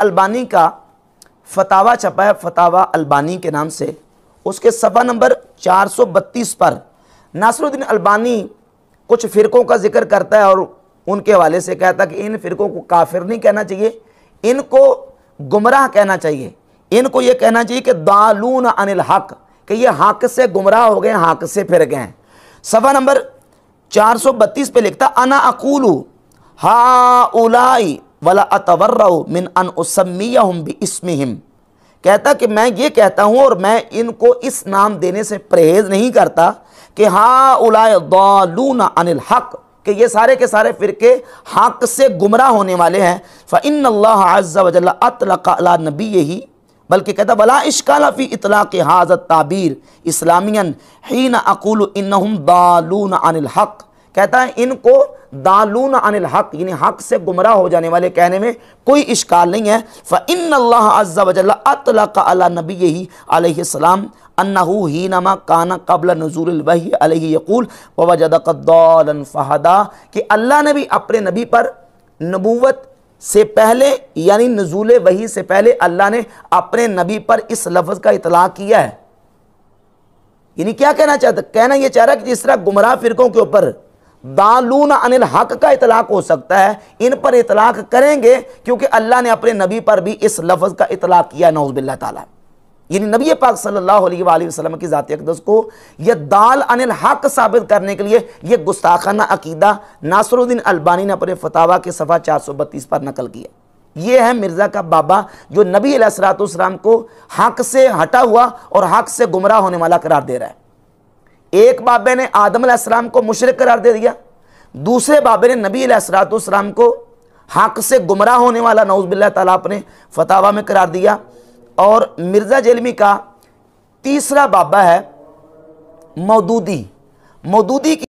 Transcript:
Albany का फतावा छपा है फतावा अल्बानी के नाम से उसके सफ़ा नंबर 432 पर नासरुद्दीन अल्बानी कुछ फ़िरक़ों का जिक्र करता है और उनके हवाले से कहता है कि इन फ़िरक़ों को काफिर नहीं कहना चाहिए इनको गुमराह कहना चाहिए इनको ये कहना चाहिए कि दालून अनिल हक कि ये हक से गुमराह हो गए हक से फिर गए सफ़ा नंबर 432 पे लिखता अना अकूलू हा उलाई वला अतवर्रा मिन अन उसमिया इसमिहिम कहता कि मैं ये कहता हूँ और मैं इनको इस नाम देने से परहेज़ नहीं करता कि हाँ उलायलून अनिल हक़ कि ये सारे के सारे फ़िरके हक से गुमराह होने वाले हैं फ़िन अल्लाजल अतला नबी यही बल्कि कहता वला इश्काला फ़ी इतला के हाजत ताबीर इस्लामियन ही न अकूल इन दालून अनिल हक़ कहता है इनको दालून अनिल हक यानी हक से गुमराह हो जाने वाले कहने में कोई इश्काल नहीं है फ़िन अल्लाह वजल अतला नबी यही अलैहिस्सलाम अन्नहू ही नमा काना कबल नजूर वही अलैकूल वजदकौलन फ़हदा कि अल्लाह ने भी अपने नबी पर नबूवत से पहले यानी नजूल वही से पहले अल्लाह ने अपने नबी पर इस लफ्ज़ का इतला किया है यानी क्या कहना चाहता कहना यह चाह रहा कि जिस तरह गुमराह फ़िरकों के ऊपर दालून अनिल हक का इतलाक़ हो सकता है इन पर इतलाक़ करेंगे क्योंकि अल्लाह ने अपने नबी पर भी इस लफ्ज़ का इतलाक़ किया नौजबिल्ला ताला यानी नबी पाक सल्लल्लाहु अलैहि वसल्लम की ज़ात अकदस को यह दाल अनिल हक साबित करने के लिए यह गुस्ताखाना अकीदा नासरुद्दीन अलबानी ने अपने फतावा के सफ़ा चार सौ बत्तीस पर नकल किया ये है मिर्ज़ा का बाबा जो नबी सलातम को हक से हटा हुआ और हक से गुमराह होने वाला करार दे रहा है एक बाबे ने आदम आसलाम को मुशरक करार दे दिया दूसरे बाबे ने नबी सलाम को हक से गुमराह होने वाला नौजबिल्ला तला ने फतावा में करार दिया और मिर्ज़ा जेलमी का तीसरा बाबा है मौदूदी मौदूदी की